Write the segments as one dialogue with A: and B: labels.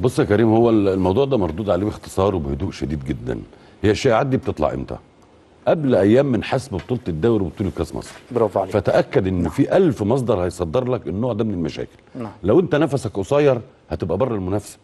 A: بص يا كريم هو الموضوع ده مردود عليه باختصار وبهدوء شديد جدا هي الشائعات دي بتطلع امتى قبل ايام من حسب بطوله الدوري وبطوله كاس مصر برافو عليك فتاكد ان نعم. في ألف مصدر هيصدر لك النوع ده من المشاكل نعم. لو انت نفسك قصير هتبقى بره المنافسه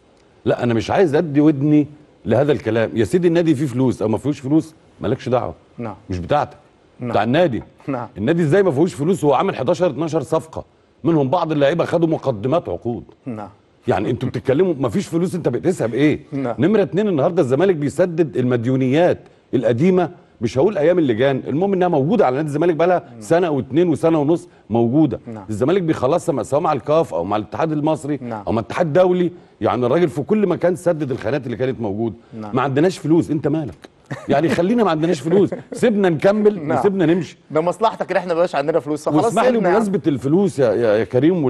A: لا انا مش عايز ادي ودني لهذا الكلام يا سيدي النادي فيه فلوس او ما فيهوش فلوس مالكش دعوه نعم مش بتاعتك نعم. بتاع النادي نعم النادي ازاي ما فيهوش فلوس هو عامل 11 12 صفقه منهم بعض اللعيبه خدوا مقدمات عقود نعم يعني انتوا بتتكلموا مفيش فلوس انت بتقيسها بايه نعم. نمره اتنين النهارده الزمالك بيسدد المديونيات القديمه مش هقول ايام اللجان المهم انها موجوده على نادي الزمالك بقى لها نعم. سنه او اتنين وسنه ونص موجوده نعم. الزمالك بيخلصها سواء مع الكاف او مع الاتحاد المصري نعم. او مع الاتحاد الدولي يعني الراجل في كل مكان سدد الخانات اللي كانت موجوده نعم. ما عندناش فلوس انت مالك يعني خلينا ما عندناش فلوس سيبنا نكمل نعم. وسيبنا نمشي ده مصلحتك ان احنا ما عندنا فلوس فخلاص واسمح لي بمناسبه الفلوس يا, يا كريم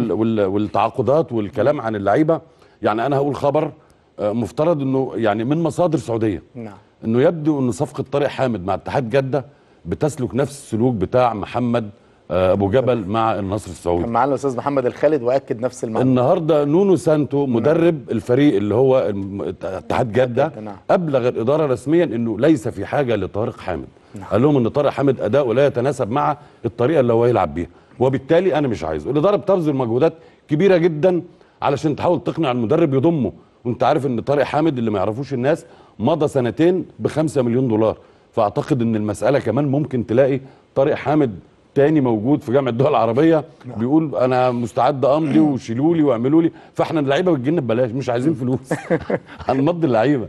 A: والتعاقدات والكلام عن اللعيبه يعني انا هقول خبر آه، مفترض انه يعني من مصادر سعوديه نعم انه يبدو ان صفقه طارق حامد مع اتحاد جده بتسلك نفس السلوك بتاع محمد آه، ابو جبل مع النصر السعودي كان معانا الاستاذ محمد الخالد واكد نفس المعلومه النهارده نونو سانتو نعم. مدرب الفريق اللي هو اتحاد جده نعم. ابلغ الاداره رسميا انه ليس في حاجه لطارق حامد نعم. قال لهم ان طارق حامد اداؤه لا يتناسب مع الطريقه اللي هو هيلعب بيها وبالتالي انا مش عايزه الاداره بتبذل مجهودات كبيره جدا علشان تحاول تقنع المدرب يضمه وانت عارف ان طارق حامد اللي ما يعرفوش الناس مضى سنتين ب 5 مليون دولار فاعتقد ان المساله كمان ممكن تلاقي طارق حامد تاني موجود في جامعه الدول العربيه نعم. بيقول انا مستعد امضي وشيلوا لي واعملوا لي فاحنا اللعيبه بتجيلنا ببلاش مش عايزين فلوس هنمضي اللعيبه